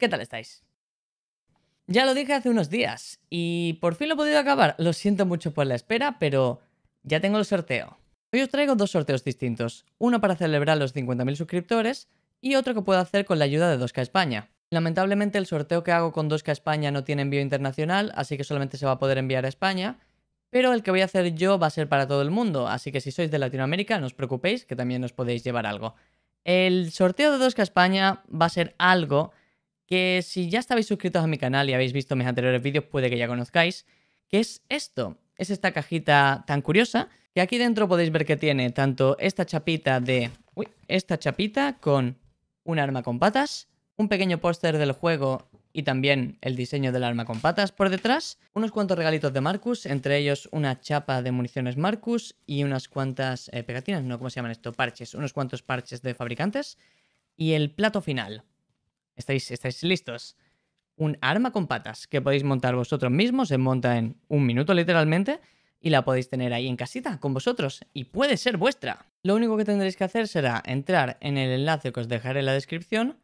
¿Qué tal estáis? Ya lo dije hace unos días y por fin lo he podido acabar. Lo siento mucho por la espera, pero ya tengo el sorteo. Hoy os traigo dos sorteos distintos, uno para celebrar los 50.000 suscriptores y otro que puedo hacer con la ayuda de 2K España. Lamentablemente el sorteo que hago con 2K España no tiene envío internacional, así que solamente se va a poder enviar a España, pero el que voy a hacer yo va a ser para todo el mundo, así que si sois de Latinoamérica no os preocupéis que también os podéis llevar algo. El sorteo de 2K España va a ser algo que si ya estabais suscritos a mi canal y habéis visto mis anteriores vídeos, puede que ya conozcáis, que es esto. Es esta cajita tan curiosa, que aquí dentro podéis ver que tiene tanto esta chapita de... Uy, esta chapita con un arma con patas, un pequeño póster del juego y también el diseño del arma con patas por detrás, unos cuantos regalitos de Marcus, entre ellos una chapa de municiones Marcus y unas cuantas eh, pegatinas, no, ¿cómo se llaman esto? Parches, unos cuantos parches de fabricantes y el plato final, ¿Estáis, listos? Un arma con patas que podéis montar vosotros mismos, se monta en un minuto literalmente y la podéis tener ahí en casita con vosotros y puede ser vuestra. Lo único que tendréis que hacer será entrar en el enlace que os dejaré en la descripción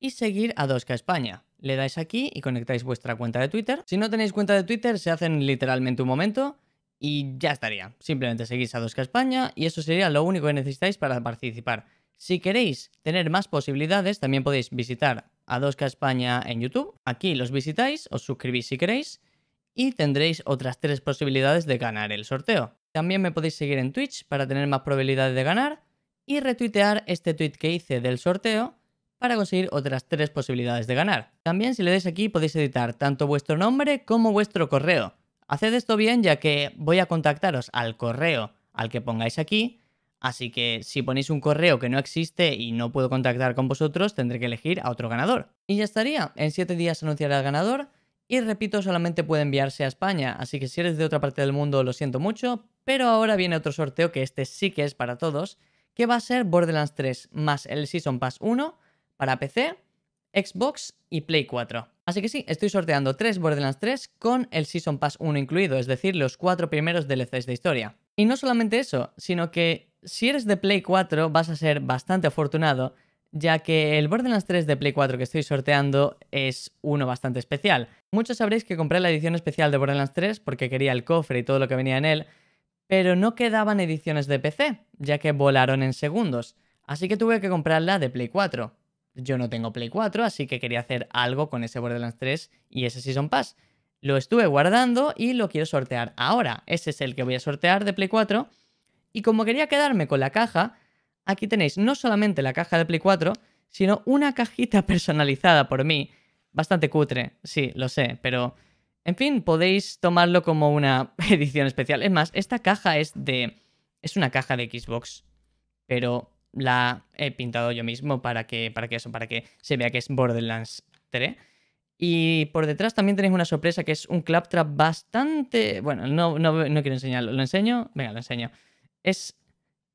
y seguir a 2K España. Le dais aquí y conectáis vuestra cuenta de Twitter. Si no tenéis cuenta de Twitter, se hacen literalmente un momento y ya estaría. Simplemente seguís a 2K España y eso sería lo único que necesitáis para participar. Si queréis tener más posibilidades, también podéis visitar a 2K España en YouTube. Aquí los visitáis, os suscribís si queréis y tendréis otras tres posibilidades de ganar el sorteo. También me podéis seguir en Twitch para tener más probabilidades de ganar y retuitear este tweet que hice del sorteo para conseguir otras tres posibilidades de ganar. También si le dais aquí podéis editar tanto vuestro nombre como vuestro correo. Haced esto bien ya que voy a contactaros al correo al que pongáis aquí Así que si ponéis un correo que no existe y no puedo contactar con vosotros, tendré que elegir a otro ganador. Y ya estaría. En 7 días anunciaré al ganador. Y repito, solamente puede enviarse a España, así que si eres de otra parte del mundo lo siento mucho, pero ahora viene otro sorteo que este sí que es para todos, que va a ser Borderlands 3 más el Season Pass 1 para PC, Xbox y Play 4. Así que sí, estoy sorteando 3 Borderlands 3 con el Season Pass 1 incluido, es decir, los 4 primeros DLCs de historia. Y no solamente eso, sino que si eres de Play 4 vas a ser bastante afortunado, ya que el Borderlands 3 de Play 4 que estoy sorteando es uno bastante especial. Muchos sabréis que compré la edición especial de Borderlands 3 porque quería el cofre y todo lo que venía en él, pero no quedaban ediciones de PC, ya que volaron en segundos, así que tuve que comprarla de Play 4. Yo no tengo Play 4, así que quería hacer algo con ese Borderlands 3 y ese Season Pass. Lo estuve guardando y lo quiero sortear ahora. Ese es el que voy a sortear de Play 4 y como quería quedarme con la caja, aquí tenéis no solamente la caja de Play 4, sino una cajita personalizada por mí. Bastante cutre, sí, lo sé, pero... En fin, podéis tomarlo como una edición especial. Es más, esta caja es de... Es una caja de Xbox, pero la he pintado yo mismo para que, para que eso, para que se vea que es Borderlands 3. Y por detrás también tenéis una sorpresa que es un claptrap bastante... Bueno, no, no, no quiero enseñarlo. ¿Lo enseño? Venga, lo enseño. Es,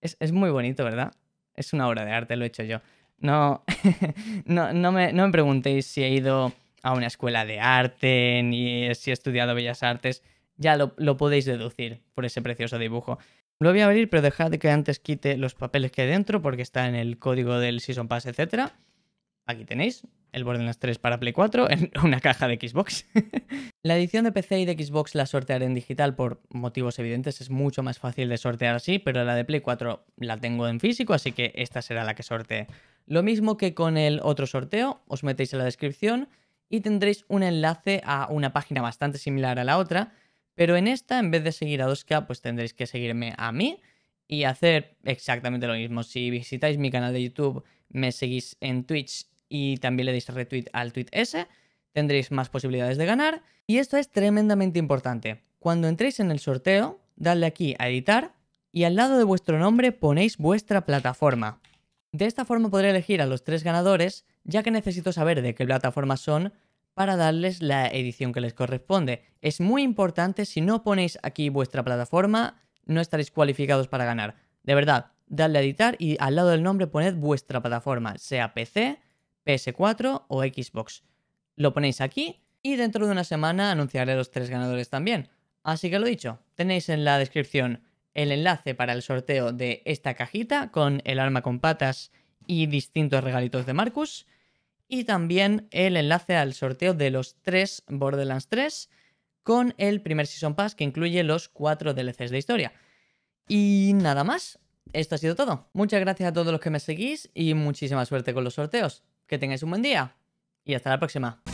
es, muy bonito, ¿verdad? Es una obra de arte, lo he hecho yo. No, no, me, preguntéis si he ido a una escuela de arte, ni si he estudiado bellas artes. Ya lo, lo podéis deducir por ese precioso dibujo. Lo voy a abrir, pero dejad que antes quite los papeles que hay dentro porque está en el código del Season Pass, etc. Aquí tenéis, el las 3 para Play 4 en una caja de Xbox. la edición de PC y de Xbox la sortearé en digital por motivos evidentes, es mucho más fácil de sortear así, pero la de Play 4 la tengo en físico, así que esta será la que sortee. Lo mismo que con el otro sorteo, os metéis en la descripción y tendréis un enlace a una página bastante similar a la otra, pero en esta, en vez de seguir a 2K, pues tendréis que seguirme a mí y hacer exactamente lo mismo. Si visitáis mi canal de YouTube, me seguís en Twitch y también le deis retweet al tweet ese, tendréis más posibilidades de ganar. Y esto es tremendamente importante. Cuando entréis en el sorteo, dadle aquí a editar y al lado de vuestro nombre ponéis vuestra plataforma. De esta forma podré elegir a los tres ganadores, ya que necesito saber de qué plataformas son para darles la edición que les corresponde. Es muy importante, si no ponéis aquí vuestra plataforma, no estaréis cualificados para ganar. De verdad, dadle a editar y al lado del nombre poned vuestra plataforma, sea PC, PS4 o Xbox. Lo ponéis aquí y dentro de una semana anunciaré los tres ganadores también. Así que lo dicho, tenéis en la descripción el enlace para el sorteo de esta cajita con el arma con patas y distintos regalitos de Marcus. Y también el enlace al sorteo de los tres Borderlands 3 con el primer Season Pass que incluye los cuatro DLCs de historia. Y nada más, esto ha sido todo. Muchas gracias a todos los que me seguís y muchísima suerte con los sorteos. Que tengáis un buen día y hasta la próxima.